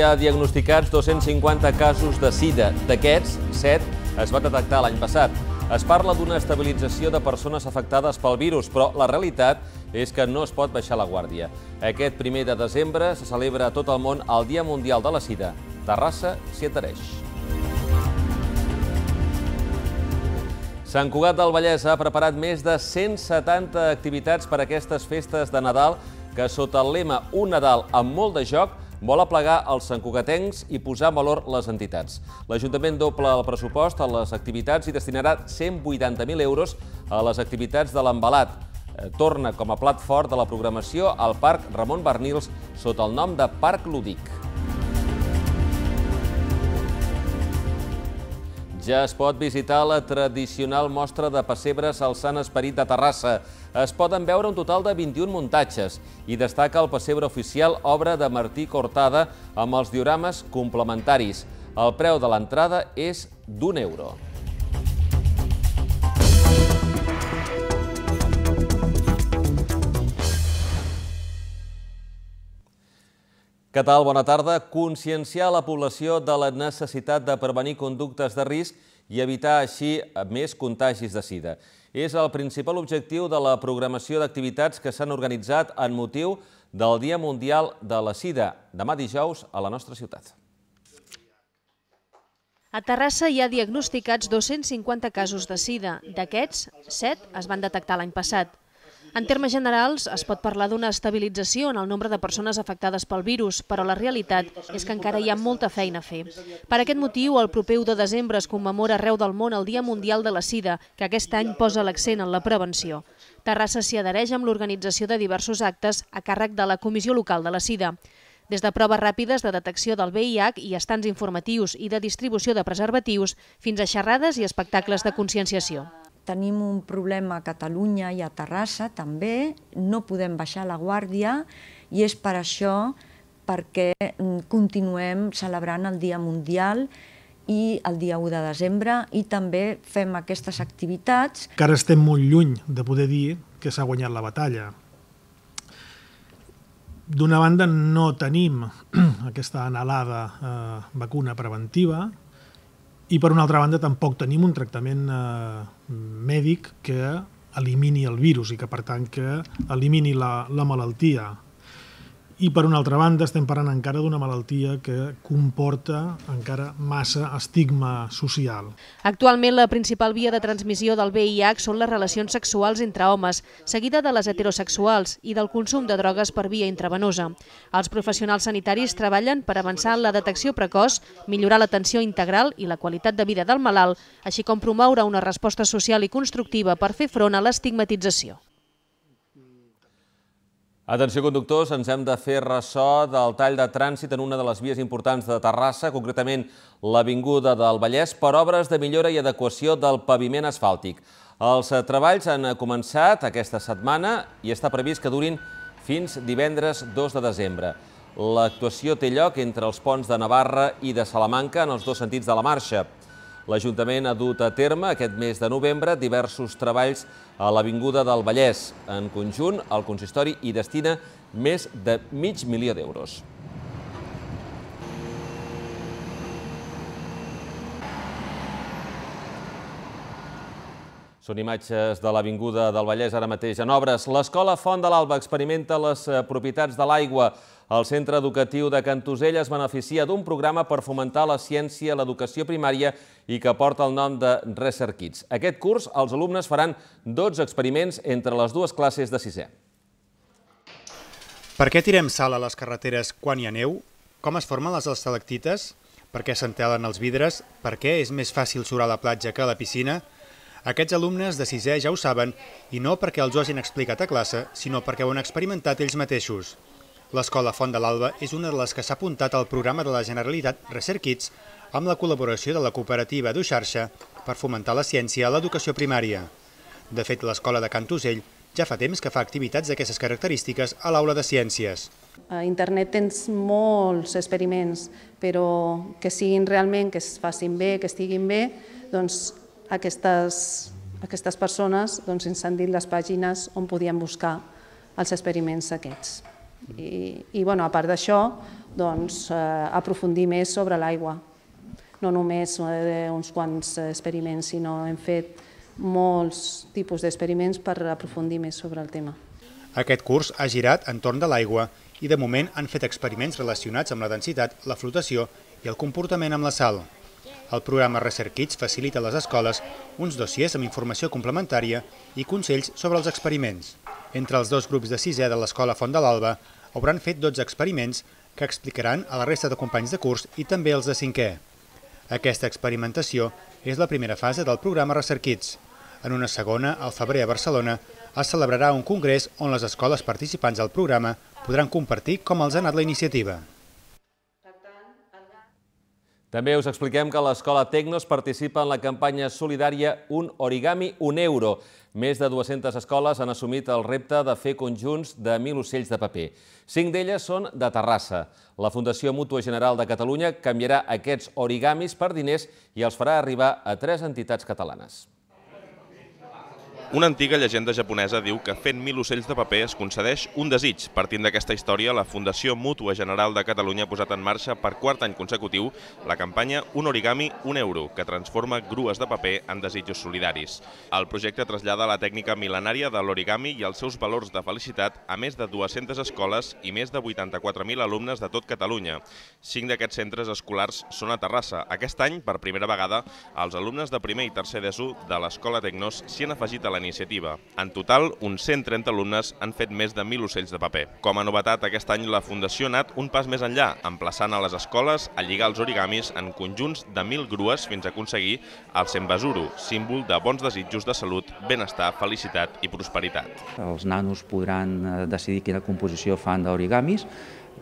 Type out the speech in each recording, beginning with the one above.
hi ha diagnosticats 250 casos de sida. D'aquests, 7 es va detectar l'any passat. Es parla d'una estabilització de persones afectades pel virus, però la realitat és que no es pot baixar la guàrdia. Aquest primer de desembre se celebra a tot el món el Dia Mundial de la Sida. Terrassa s'hi atereix. Sant Cugat del Vallès ha preparat més de 170 activitats per a aquestes festes de Nadal que sota el lema Un Nadal amb molt de joc vol aplegar els santcugatencs i posar en valor les entitats. L'Ajuntament doble el pressupost a les activitats i destinarà 180.000 euros a les activitats de l'embalat. Eh, torna com a plat fort de la programació al Parc Ramon Bernils sota el nom de Parc Ludic. Ja es pot visitar la tradicional mostra de pessebres al Sant Esperit de Terrassa. Es poden veure un total de 21 muntatges i destaca el pessebre oficial obra de Martí Cortada amb els diorames complementaris. El preu de l'entrada és d'un euro. Què tal? Bona tarda. Conscienciar la població de la necessitat de prevenir conductes de risc i evitar així més contagis de sida. És el principal objectiu de la programació d'activitats que s'han organitzat en motiu del Dia Mundial de la Sida, demà dijous a la nostra ciutat. A Terrassa hi ha diagnosticats 250 casos de sida. D'aquests, 7 es van detectar l'any passat. En termes generals, es pot parlar d'una estabilització en el nombre de persones afectades pel virus, però la realitat és que encara hi ha molta feina a fer. Per aquest motiu, el proper 1 de desembre es commemora arreu del món el Dia Mundial de la Sida, que aquest any posa l'accent en la prevenció. Terrassa s'hi adhereix amb l'organització de diversos actes a càrrec de la Comissió Local de la Sida. Des de proves ràpides de detecció del VIH i estants informatius i de distribució de preservatius fins a xerrades i espectacles de conscienciació tenim un problema a Catalunya i a Terrassa també, no podem baixar la guàrdia i és per això perquè mm, continuem celebrant el Dia Mundial i el dia 1 de desembre i també fem aquestes activitats. Que ara estem molt lluny de poder dir que s'ha guanyat la batalla. D'una banda, no tenim aquesta anhelada eh, vacuna preventiva, i per una altra banda tampoc tenim un tractament eh, mèdic que elimini el virus i que per tant que elimini la, la malaltia i per una altra banda estem parlant encara d'una malaltia que comporta encara massa estigma social. Actualment la principal via de transmissió del VIH són les relacions sexuals entre homes, seguida de les heterosexuals i del consum de drogues per via intravenosa. Els professionals sanitaris treballen per avançar en la detecció precoç, millorar l'atenció integral i la qualitat de vida del malalt, així com promoure una resposta social i constructiva per fer front a l'estigmatització. Atenció, conductors, ens hem de fer ressò del tall de trànsit en una de les vies importants de Terrassa, concretament l'Avinguda del Vallès, per obres de millora i adequació del paviment asfàltic. Els eh, treballs han eh, començat aquesta setmana i està previst que durin fins divendres 2 de desembre. L'actuació té lloc entre els ponts de Navarra i de Salamanca en els dos sentits de la marxa. L'Ajuntament ha dut a terme aquest mes de novembre diversos treballs a l'Avinguda del Vallès. En conjunt, el consistori hi destina més de mig milió d'euros. Són imatges de l'Avinguda del Vallès ara mateix en obres. L'Escola Font de l'Alba experimenta les eh, propietats de l'aigua. El centre educatiu de Cantusell es beneficia d'un programa per fomentar la ciència a l'educació primària i que porta el nom de Research Kids. Aquest curs els alumnes faran 12 experiments entre les dues classes de sisè. Per què tirem sal a les carreteres quan hi ha neu? Com es formen les estalactites? Per què s'entelen els vidres? Per què és més fàcil surar a la platja que a la piscina? Aquests alumnes de sisè ja ho saben, i no perquè els ho hagin explicat a classe, sinó perquè ho han experimentat ells mateixos. L'Escola Font de l'Alba és una de les que s'ha apuntat al programa de la Generalitat Research Kids amb la col·laboració de la cooperativa d'Uxarxa per fomentar la ciència a l'educació primària. De fet, l'Escola de Cantusell ja fa temps que fa activitats d'aquestes característiques a l'aula de ciències. A internet tens molts experiments, però que siguin realment, que es facin bé, que estiguin bé, doncs aquestes, aquestes persones doncs, ens han dit les pàgines on podien buscar els experiments aquests. I, i bueno, a part d'això, doncs, eh, aprofundir més sobre l'aigua. No només eh, uns quants experiments, sinó hem fet molts tipus d'experiments per aprofundir més sobre el tema. Aquest curs ha girat entorn de l'aigua i de moment han fet experiments relacionats amb la densitat, la flotació i el comportament amb la sal. El programa Research Kids facilita a les escoles uns dossiers amb informació complementària i consells sobre els experiments. Entre els dos grups de sisè de l'Escola Font de l'Alba hauran fet 12 experiments que explicaran a la resta de companys de curs i també els de cinquè. Aquesta experimentació és la primera fase del programa Research Kids. En una segona, al febrer a Barcelona, es celebrarà un congrés on les escoles participants del programa podran compartir com els ha anat la iniciativa. També us expliquem que l'Escola Tecnos participa en la campanya solidària Un origami, un euro. Més de 200 escoles han assumit el repte de fer conjunts de 1.000 ocells de paper. Cinc d'elles són de Terrassa. La Fundació Mútua General de Catalunya canviarà aquests origamis per diners i els farà arribar a tres entitats catalanes. Una antiga llegenda japonesa diu que fent mil ocells de paper es concedeix un desig. Partint d'aquesta història, la Fundació Mútua General de Catalunya ha posat en marxa per quart any consecutiu la campanya Un origami, un euro, que transforma grues de paper en desitjos solidaris. El projecte trasllada la tècnica mil·lenària de l'origami i els seus valors de felicitat a més de 200 escoles i més de 84.000 alumnes de tot Catalunya. Cinc d'aquests centres escolars són a Terrassa. Aquest any, per primera vegada, els alumnes de primer i tercer d'ESU de l'Escola Tecnos s'hi han afegit a la iniciativa. En total, uns 130 alumnes han fet més de 1.000 ocells de paper. Com a novetat, aquest any la Fundació ha anat un pas més enllà, emplaçant a les escoles a lligar els origamis en conjunts de 1.000 grues fins a aconseguir el Sembasuro, símbol de bons desitjos de salut, benestar, felicitat i prosperitat. Els nanos podran eh, decidir quina composició fan d'origamis,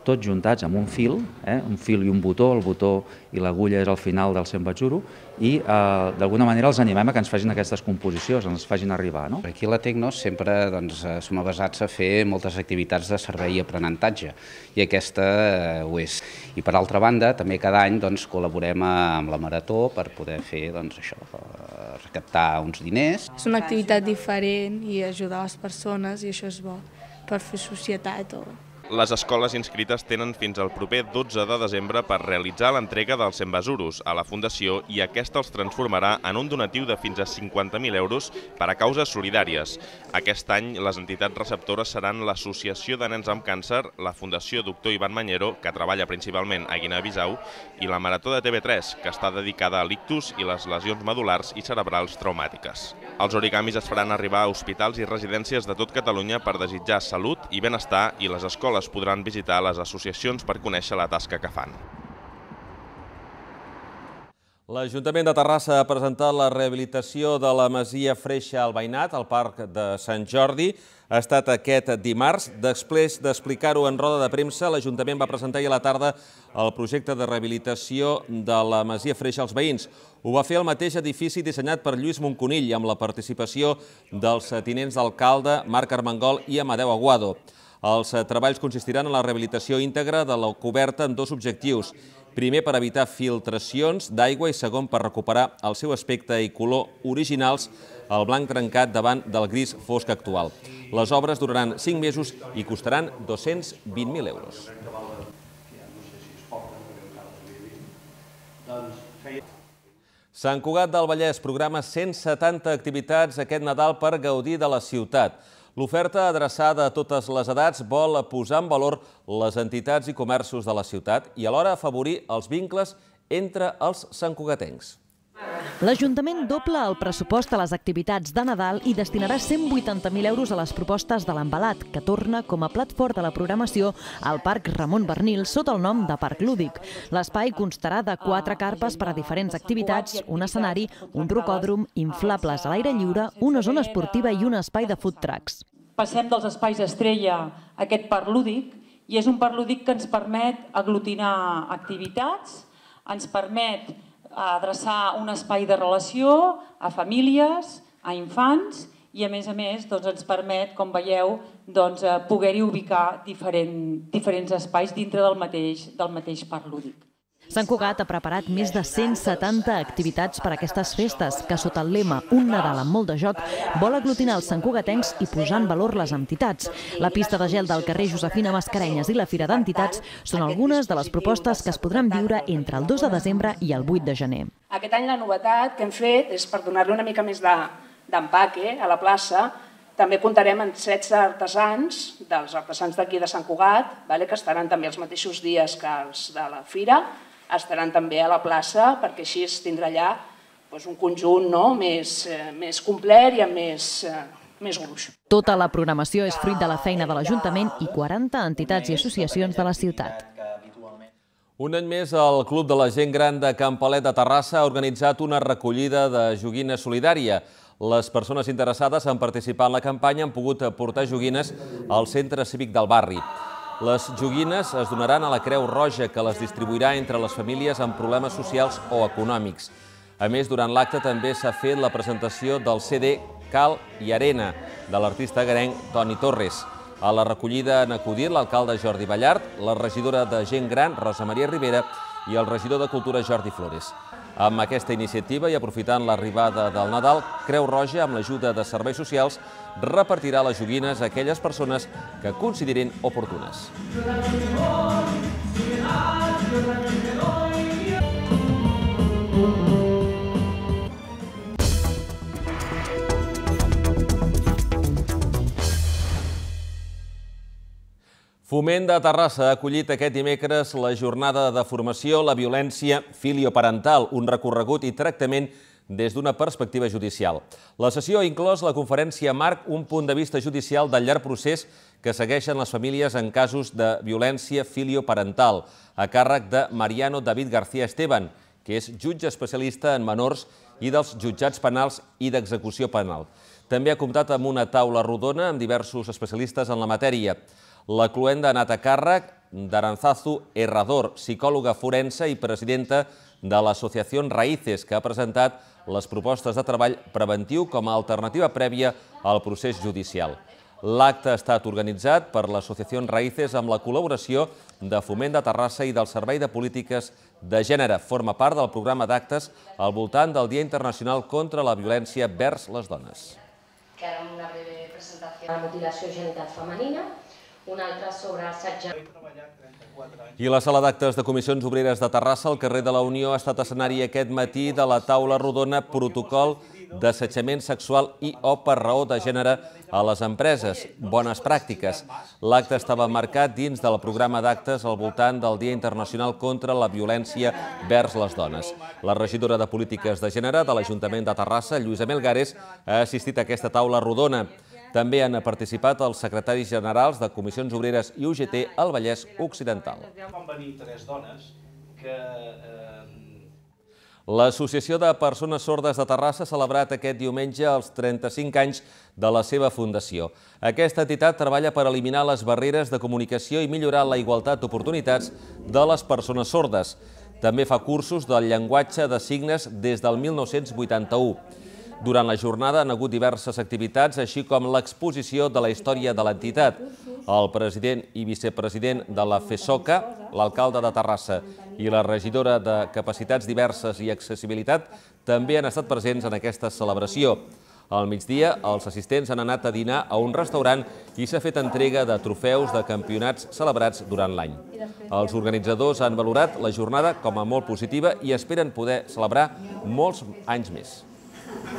tots juntats amb un fil, eh, un fil i un botó, el botó i l'agulla és el final del Juro, i eh, d'alguna manera els animem a que ens facin aquestes composicions, ens facin arribar. No? Aquí a la Tecno sempre doncs, eh, som avasats a fer moltes activitats de servei i aprenentatge, i aquesta eh, ho és. I per altra banda, també cada any doncs, col·laborem amb la Marató per poder fer doncs, això, eh, recaptar uns diners. És una activitat diferent i ajudar les persones i això és bo per fer societat o les escoles inscrites tenen fins al proper 12 de desembre per realitzar l'entrega dels 100 besuros a la Fundació i aquesta els transformarà en un donatiu de fins a 50.000 euros per a causes solidàries. Aquest any les entitats receptores seran l'Associació de Nens amb Càncer, la Fundació Doctor Ivan Manyero, que treballa principalment a Guinea-Bissau, i la Marató de TV3, que està dedicada a l'ictus i les lesions medulars i cerebrals traumàtiques. Els origamis es faran arribar a hospitals i residències de tot Catalunya per desitjar salut i benestar i les escoles les podran visitar les associacions per conèixer la tasca que fan. L'Ajuntament de Terrassa ha presentat la rehabilitació de la Masia Freixa al Veïnat, al Parc de Sant Jordi. Ha estat aquest dimarts. Després d'explicar-ho en roda de premsa, l'Ajuntament va presentar ahir a la tarda el projecte de rehabilitació de la Masia Freixa als veïns. Ho va fer el mateix edifici dissenyat per Lluís Monconill, amb la participació dels tinents d'alcalde Marc Armengol i Amadeu Aguado. Els eh, treballs consistiran en la rehabilitació íntegra de la coberta amb dos objectius. Primer, per evitar filtracions d'aigua i segon, per recuperar el seu aspecte i color originals el blanc trencat davant del gris fosc actual. Les obres duraran 5 mesos i costaran 220.000 euros. Sant Cugat del Vallès programa 170 activitats aquest Nadal per gaudir de la ciutat. L'oferta adreçada a totes les edats vol posar en valor les entitats i comerços de la ciutat i alhora afavorir els vincles entre els santcugatencs. L'Ajuntament dobla el pressupost a les activitats de Nadal i destinarà 180.000 euros a les propostes de l'embalat, que torna com a plat fort de la programació al Parc Ramon Bernil sota el nom de Parc Lúdic. L'espai constarà de quatre carpes per a diferents activitats, un escenari, un rocòdrom, inflables a l'aire lliure, una zona esportiva i un espai de food trucks. Passem dels espais estrella a aquest Parc Lúdic i és un Parc Lúdic que ens permet aglutinar activitats, ens permet a adreçar un espai de relació a famílies, a infants i a més a més doncs, ens permet, com veieu, doncs, eh, poder-hi ubicar diferent, diferents espais dintre del mateix, del mateix parc lúdic. Sant Cugat ha preparat més de 170 activitats per a aquestes festes, que sota el lema Un Nadal amb molt de joc vol aglutinar els santcugatencs i posar en valor les entitats. La pista de gel del carrer Josefina Mascarenyes i la Fira d'Entitats són algunes de les propostes que es podran viure entre el 2 de desembre i el 8 de gener. Aquest any la novetat que hem fet és per donar-li una mica més d'empaque a la plaça, també comptarem amb 16 artesans, dels artesans d'aquí de Sant Cugat, vale, que estaran també els mateixos dies que els de la fira, estaran també a la plaça perquè així es tindrà allà doncs, un conjunt no? més, eh, més complet i amb més, eh, més gruix. Tota la programació és fruit de la feina de l'Ajuntament i 40 entitats i associacions de la ciutat. Un any més, el Club de la Gent Gran de Campalet de Terrassa ha organitzat una recollida de joguines solidària. Les persones interessades en participar en la campanya han pogut aportar joguines al centre cívic del barri. Les joguines es donaran a la Creu Roja, que les distribuirà entre les famílies amb problemes socials o econòmics. A més, durant l'acte també s'ha fet la presentació del CD Cal i Arena, de l'artista garenc Toni Torres. A la recollida han acudit l'alcalde Jordi Ballart, la regidora de Gent Gran, Rosa Maria Rivera, i el regidor de Cultura Jordi Flores. Amb aquesta iniciativa i aprofitant l'arribada del Nadal, Creu Roja, amb l'ajuda de serveis socials, repartirà les joguines a aquelles persones que considerin oportunes. Thank you. Foment de Terrassa ha acollit aquest dimecres la jornada de formació La violència filioparental, un recorregut i tractament des d'una perspectiva judicial. La sessió ha inclòs la conferència Marc, un punt de vista judicial del llarg procés que segueixen les famílies en casos de violència filioparental, a càrrec de Mariano David García Esteban, que és jutge especialista en menors i dels jutjats penals i d'execució penal. També ha comptat amb una taula rodona amb diversos especialistes en la matèria. La cluenda ha anat a càrrec d'Aranzazu Herrador, psicòloga forense i presidenta de l'associació Raíces, que ha presentat les propostes de treball preventiu com a alternativa prèvia al procés judicial. L'acte ha estat organitzat per l'associació Raíces amb la col·laboració de Foment de Terrassa i del Servei de Polítiques de Gènere. Forma part del programa d'actes al voltant del Dia Internacional contra la Violència vers les Dones. Que ara una breve presentació de la mutilació genital femenina, un altre sobre assetjar. I la sala d'actes de comissions obreres de Terrassa al carrer de la Unió ha estat escenari aquest matí de la taula rodona protocol d'assetjament sexual i o per raó de gènere a les empreses. Bones pràctiques. L'acte estava marcat dins del programa d'actes al voltant del Dia Internacional contra la Violència vers les Dones. La regidora de Polítiques de Gènere de l'Ajuntament de Terrassa, Lluïsa Melgares, ha assistit a aquesta taula rodona. També han participat els secretaris generals de Comissions Obreres i UGT al Vallès Occidental. Van venir tres dones que... Eh, L'Associació de Persones Sordes de Terrassa ha celebrat aquest diumenge els 35 anys de la seva fundació. Aquesta entitat treballa per eliminar les barreres de comunicació i millorar la igualtat d'oportunitats de les persones sordes. També fa cursos del llenguatge de signes des del 1981. Durant la jornada han hagut diverses activitats, així com l'exposició de la història de l'entitat. El president i vicepresident de la FESOCA, l'alcalde de Terrassa i la regidora de Capacitats Diverses i Accessibilitat també han estat presents en aquesta celebració. Al migdia, els assistents han anat a dinar a un restaurant i s'ha fet entrega de trofeus de campionats celebrats durant l'any. Els organitzadors han valorat la jornada com a molt positiva i esperen poder celebrar molts anys més.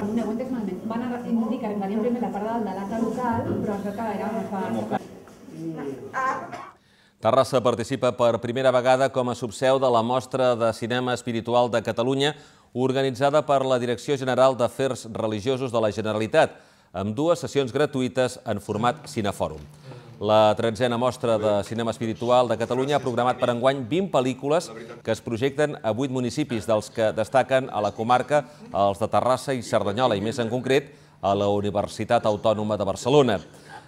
Una Windex Magnet van indicar que venien primer la part de la l'acte local, però es que era Terrassa ah. participa per primera vegada com a subseu de la Mostra de Cinema Espiritual de Catalunya, organitzada per la Direcció General d'Afers Religiosos de la Generalitat, amb dues sessions gratuïtes en format Cinefòrum. La tretzena mostra de cinema espiritual de Catalunya ha programat per enguany 20 pel·lícules que es projecten a 8 municipis, dels que destaquen a la comarca els de Terrassa i Cerdanyola, i més en concret a la Universitat Autònoma de Barcelona.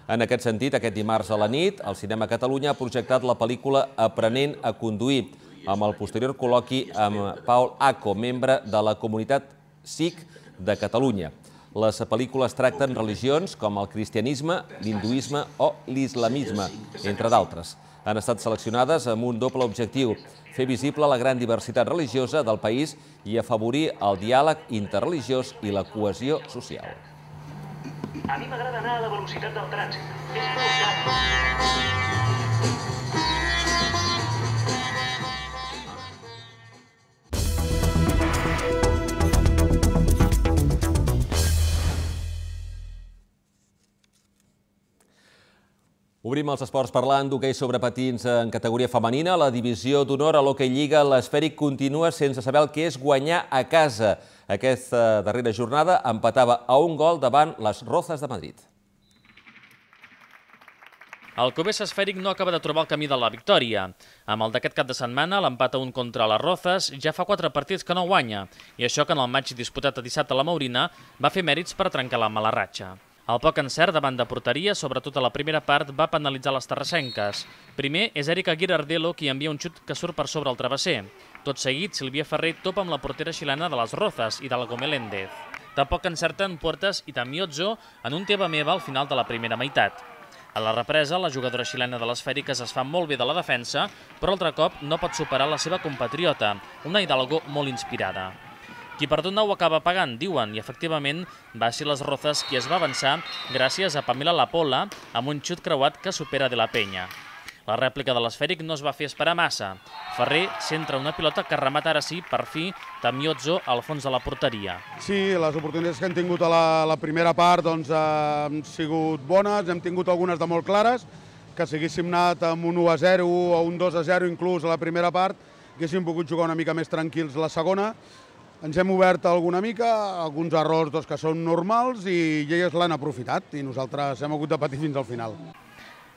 En aquest sentit, aquest dimarts a la nit, el Cinema Catalunya ha projectat la pel·lícula Aprenent a conduir, amb el posterior col·loqui amb Paul Aco, membre de la comunitat SIC de Catalunya. Les pel·lícules tracten religions com el cristianisme, l'hinduisme o l'islamisme, entre d'altres. Han estat seleccionades amb un doble objectiu, fer visible la gran diversitat religiosa del país i afavorir el diàleg interreligiós i la cohesió social. A mi m'agrada anar a la velocitat del trànsit. És molt Obrim els esports parlant d'hoquei sobre patins en categoria femenina. La divisió d'honor a l'hoquei Lliga l'Esfèric continua sense saber el que és guanyar a casa. Aquesta eh, darrera jornada empatava a un gol davant les Rozas de Madrid. El Covès esfèric no acaba de trobar el camí de la victòria. Amb el d'aquest cap de setmana, l'empat a un contra les Rozas ja fa quatre partits que no guanya, i això que en el maig disputat a dissabte a la Maurina va fer mèrits per trencar la mala ratxa. El poc encert davant de porteria, sobretot a la primera part, va penalitzar les terrassenques. Primer és Erika Girardello qui envia un xut que surt per sobre el travesser. Tot seguit, Silvia Ferrer topa amb la portera xilena de les Rozas i de la Gomeléndez. Tampoc encerten Puertas i Tamiozzo en un teva meva al final de la primera meitat. A la represa, la jugadora xilena de les fèriques es fa molt bé de la defensa, però altre cop no pot superar la seva compatriota, una Hidalgo molt inspirada. Qui per tot nou acaba pagant, diuen, i efectivament va ser les Rozas qui es va avançar gràcies a Pamela Lapola amb un xut creuat que supera de la penya. La rèplica de l'esfèric no es va fer esperar massa. Ferrer centra una pilota que remata ara sí, per fi, Tamiozzo al fons de la porteria. Sí, les oportunitats que hem tingut a la, la primera part doncs, eh, han sigut bones, hem tingut algunes de molt clares, que si haguéssim anat amb un 1 a 0 o un 2 a 0 inclús a la primera part, haguéssim pogut jugar una mica més tranquils la segona, ens hem obert alguna mica, alguns errors doncs, que són normals i elles l'han aprofitat i nosaltres hem hagut de patir fins al final.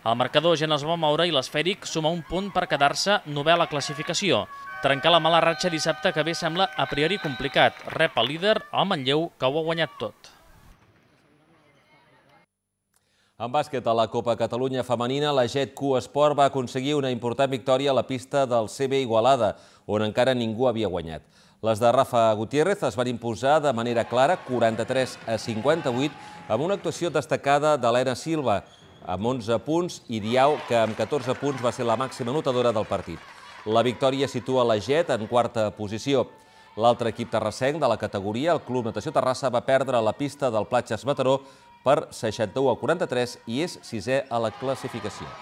El marcador ja no es va moure i l'esfèric suma un punt per quedar-se novè a la classificació. Trencar la mala ratxa dissabte que bé sembla a priori complicat. Rep el líder, el Manlleu, que ho ha guanyat tot. En bàsquet a la Copa Catalunya Femenina, la Jet Q Esport va aconseguir una important victòria a la pista del CB Igualada, on encara ningú havia guanyat. Les de Rafa Gutiérrez es van imposar de manera clara 43 a 58 amb una actuació destacada d'Helena Silva amb 11 punts i Diau, que amb 14 punts va ser la màxima notadora del partit. La victòria situa la Jet en quarta posició. L'altre equip terrassenc de la categoria, el Club Natació Terrassa, va perdre la pista del Platges Mataró per 61 a 43 i és sisè a la classificació.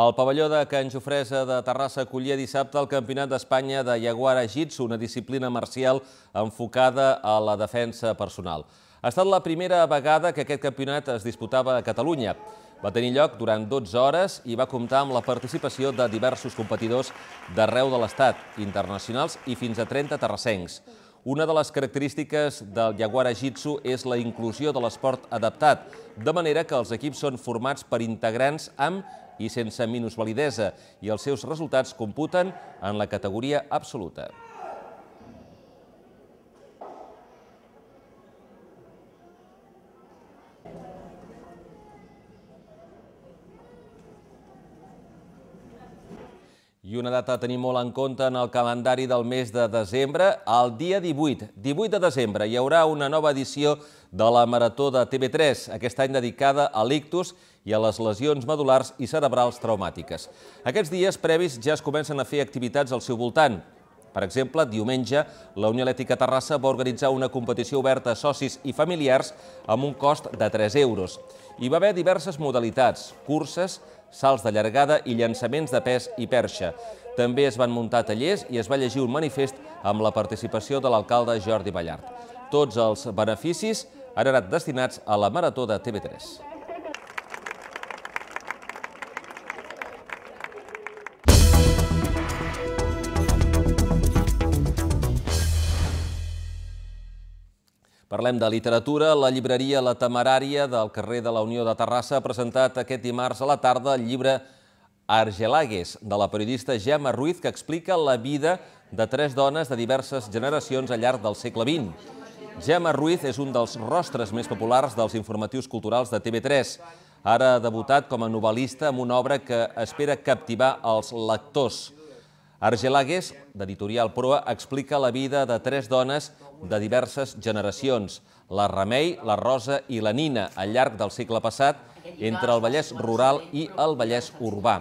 El pavelló de Can Jofresa de Terrassa acollia dissabte el Campionat d'Espanya de Yaguara Jitsu, una disciplina marcial enfocada a la defensa personal. Ha estat la primera vegada que aquest campionat es disputava a Catalunya. Va tenir lloc durant 12 hores i va comptar amb la participació de diversos competidors d'arreu de l'Estat, internacionals i fins a 30 terrassencs. Una de les característiques del Jaguar Jitsu és la inclusió de l'esport adaptat, de manera que els equips són formats per integrants amb i sense minusvalidesa i els seus resultats computen en la categoria absoluta. I una data a tenir molt en compte en el calendari del mes de desembre. El dia 18, 18 de desembre, hi haurà una nova edició de la Marató de TV3, aquest any dedicada a l'ictus i a les lesions medulars i cerebrals traumàtiques. Aquests dies previs ja es comencen a fer activitats al seu voltant. Per exemple, diumenge, la Unió Elèctrica Terrassa va organitzar una competició oberta a socis i familiars amb un cost de 3 euros. Hi va haver diverses modalitats, curses, salts de llargada i llançaments de pes i perxa. També es van muntar tallers i es va llegir un manifest amb la participació de l'alcalde Jordi Ballart. Tots els beneficis han anat destinats a la Marató de TV3. Parlem de literatura. La llibreria La Temerària del carrer de la Unió de Terrassa ha presentat aquest dimarts a la tarda el llibre Argelagues, de la periodista Gemma Ruiz, que explica la vida de tres dones de diverses generacions al llarg del segle XX. Gemma Ruiz és un dels rostres més populars dels informatius culturals de TV3. Ara ha debutat com a novel·lista amb una obra que espera captivar els lectors. Argelagues, d'editorial Proa, explica la vida de tres dones de diverses generacions, la Remei, la Rosa i la Nina, al llarg del segle passat, entre el Vallès rural i el Vallès urbà.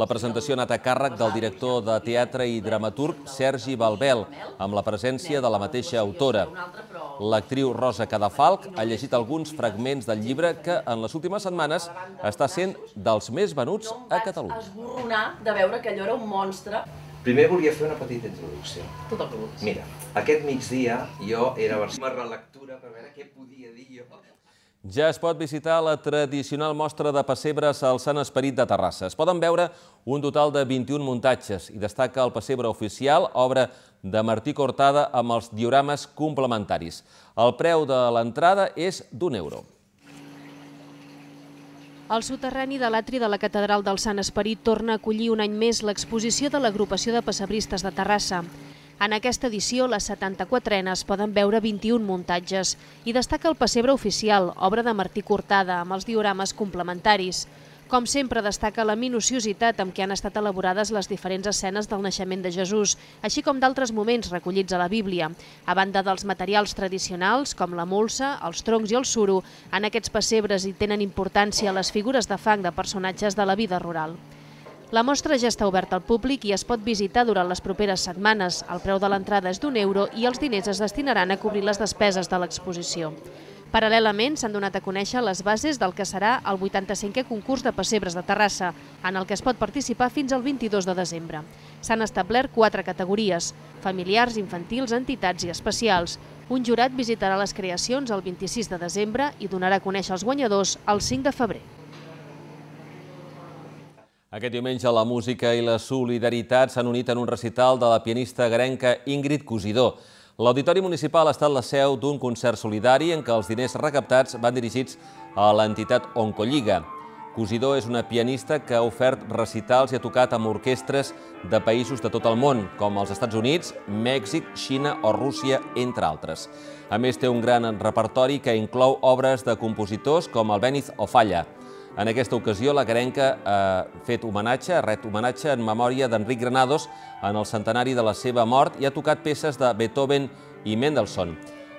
La presentació ha anat a càrrec del director de teatre i dramaturg Sergi Balbel, amb la presència de la mateixa autora. L'actriu Rosa Cadafalc ha llegit alguns fragments del llibre que, en les últimes setmanes, està sent dels més venuts a Catalunya. No esborronar de veure que allò era un monstre. Primer volia fer una petita introducció. Tot el que vulguis. Mira, aquest migdia jo era a Una relectura per veure què podia dir jo. Ja es pot visitar la tradicional mostra de pessebres al Sant Esperit de Terrassa. Es poden veure un total de 21 muntatges i destaca el pessebre oficial, obra de Martí Cortada amb els diorames complementaris. El preu de l'entrada és d'un euro. El soterrani de l'atri de la Catedral del Sant Esperit torna a acollir un any més l'exposició de l'agrupació de pessebristes de Terrassa. En aquesta edició, les 74enes poden veure 21 muntatges i destaca el Pessebre Oficial, obra de Martí Cortada, amb els diorames complementaris. Com sempre, destaca la minuciositat amb què han estat elaborades les diferents escenes del naixement de Jesús, així com d'altres moments recollits a la Bíblia. A banda dels materials tradicionals, com la molsa, els troncs i el suro, en aquests pessebres hi tenen importància les figures de fang de personatges de la vida rural. La mostra ja està oberta al públic i es pot visitar durant les properes setmanes. El preu de l'entrada és d'un euro i els diners es destinaran a cobrir les despeses de l'exposició. Paral·lelament, s'han donat a conèixer les bases del que serà el 85è concurs de pessebres de Terrassa, en el que es pot participar fins al 22 de desembre. S'han establert quatre categories, familiars, infantils, entitats i especials. Un jurat visitarà les creacions el 26 de desembre i donarà a conèixer els guanyadors el 5 de febrer. Aquest diumenge la música i la solidaritat s'han unit en un recital de la pianista grenca Ingrid Cosidor. L'Auditori Municipal ha estat la seu d'un concert solidari en què els diners recaptats van dirigits a l'entitat Oncolliga. Cosidor és una pianista que ha ofert recitals i ha tocat amb orquestres de països de tot el món, com els Estats Units, Mèxic, Xina o Rússia, entre altres. A més, té un gran repertori que inclou obres de compositors com el Béniz o Falla. En aquesta ocasió, la Carenca ha fet homenatge, ha ret homenatge en memòria d'Enric Granados en el centenari de la seva mort i ha tocat peces de Beethoven i Mendelssohn.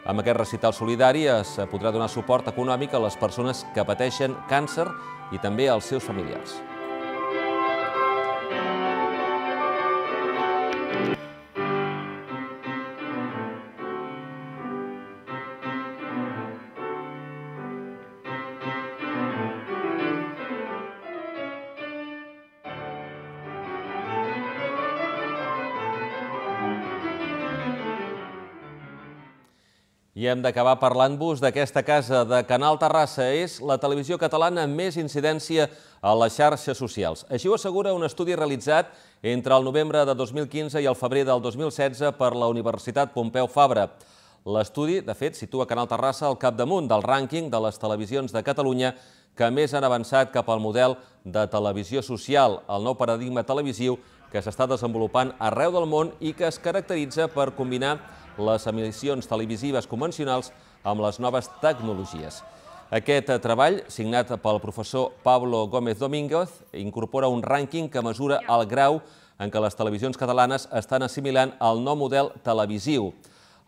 Amb aquest recital solidari es podrà donar suport econòmic a les persones que pateixen càncer i també als seus familiars. I hem d'acabar parlant-vos d'aquesta casa de Canal Terrassa. És la televisió catalana amb més incidència a les xarxes socials. Així ho assegura un estudi realitzat entre el novembre de 2015 i el febrer del 2016 per la Universitat Pompeu Fabra. L'estudi, de fet, situa Canal Terrassa al capdamunt del rànquing de les televisions de Catalunya que més han avançat cap al model de televisió social, el nou paradigma televisiu que s'està desenvolupant arreu del món i que es caracteritza per combinar les emissions televisives convencionals amb les noves tecnologies. Aquest eh, treball, signat pel professor Pablo Gómez Domínguez, incorpora un rànquing que mesura el grau en què les televisions catalanes estan assimilant el nou model televisiu.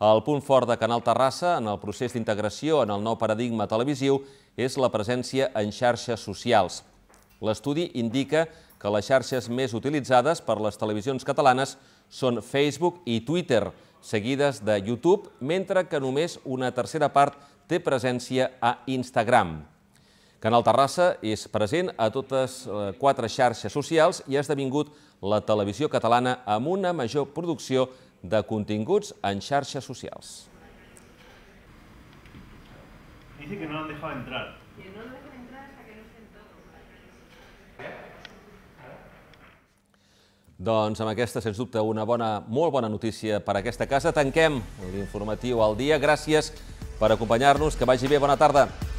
El punt fort de Canal Terrassa en el procés d'integració en el nou paradigma televisiu és la presència en xarxes socials. L'estudi indica que les xarxes més utilitzades per les televisions catalanes són Facebook i Twitter, seguides de YouTube, mentre que només una tercera part té presència a Instagram. Canal Terrassa és present a totes eh, quatre xarxes socials i ha esdevingut la televisió catalana amb una major producció de continguts en xarxes socials. Dice que no l'han han dejado entrar. Que no lo dejan entrar hasta que no estén todos. Doncs amb aquesta, sens dubte, una bona, molt bona notícia per a aquesta casa. Tanquem l'informatiu al dia. Gràcies per acompanyar-nos. Que vagi bé. Bona tarda.